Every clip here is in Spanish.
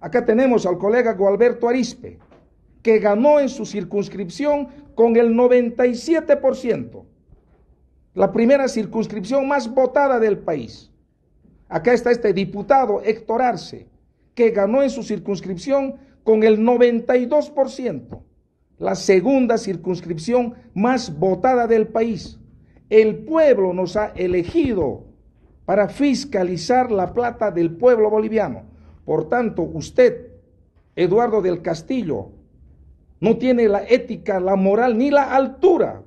Acá tenemos al colega Gualberto Arispe, que ganó en su circunscripción con el 97%, la primera circunscripción más votada del país. Acá está este diputado Héctor Arce, que ganó en su circunscripción con el 92%, la segunda circunscripción más votada del país. El pueblo nos ha elegido para fiscalizar la plata del pueblo boliviano por tanto, usted, Eduardo del Castillo, no tiene la ética, la moral ni la altura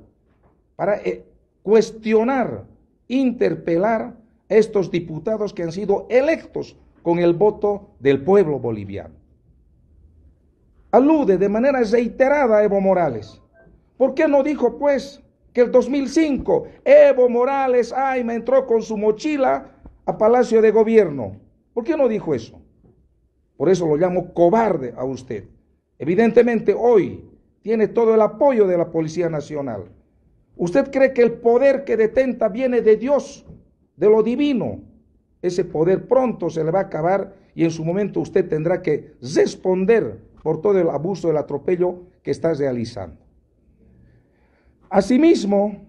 para eh, cuestionar, interpelar a estos diputados que han sido electos con el voto del pueblo boliviano. Alude de manera reiterada a Evo Morales. ¿Por qué no dijo pues que el 2005 Evo Morales, ay, me entró con su mochila a Palacio de Gobierno? ¿Por qué no dijo eso? Por eso lo llamo cobarde a usted. Evidentemente hoy tiene todo el apoyo de la Policía Nacional. Usted cree que el poder que detenta viene de Dios, de lo divino. Ese poder pronto se le va a acabar y en su momento usted tendrá que responder por todo el abuso, el atropello que está realizando. Asimismo,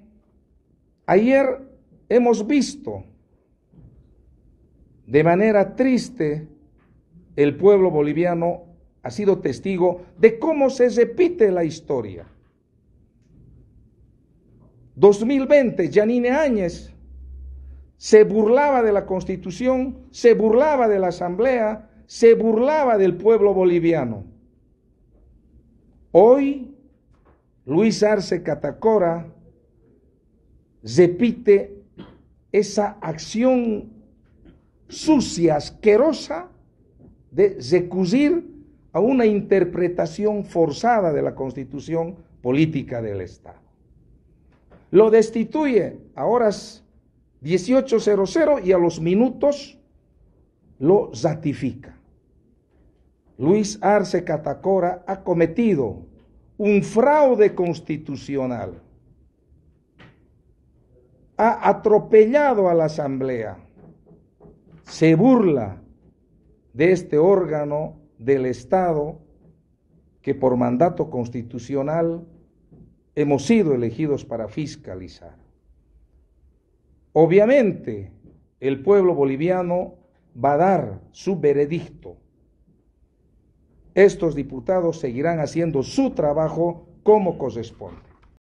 ayer hemos visto de manera triste el pueblo boliviano ha sido testigo de cómo se repite la historia. 2020, Yanine Áñez se burlaba de la Constitución, se burlaba de la Asamblea, se burlaba del pueblo boliviano. Hoy, Luis Arce Catacora repite esa acción sucia, asquerosa, de recurrir a una interpretación forzada de la constitución política del Estado. Lo destituye a horas 18.00 y a los minutos lo ratifica. Luis Arce Catacora ha cometido un fraude constitucional. Ha atropellado a la Asamblea. Se burla de este órgano del Estado que por mandato constitucional hemos sido elegidos para fiscalizar. Obviamente, el pueblo boliviano va a dar su veredicto. Estos diputados seguirán haciendo su trabajo como corresponde.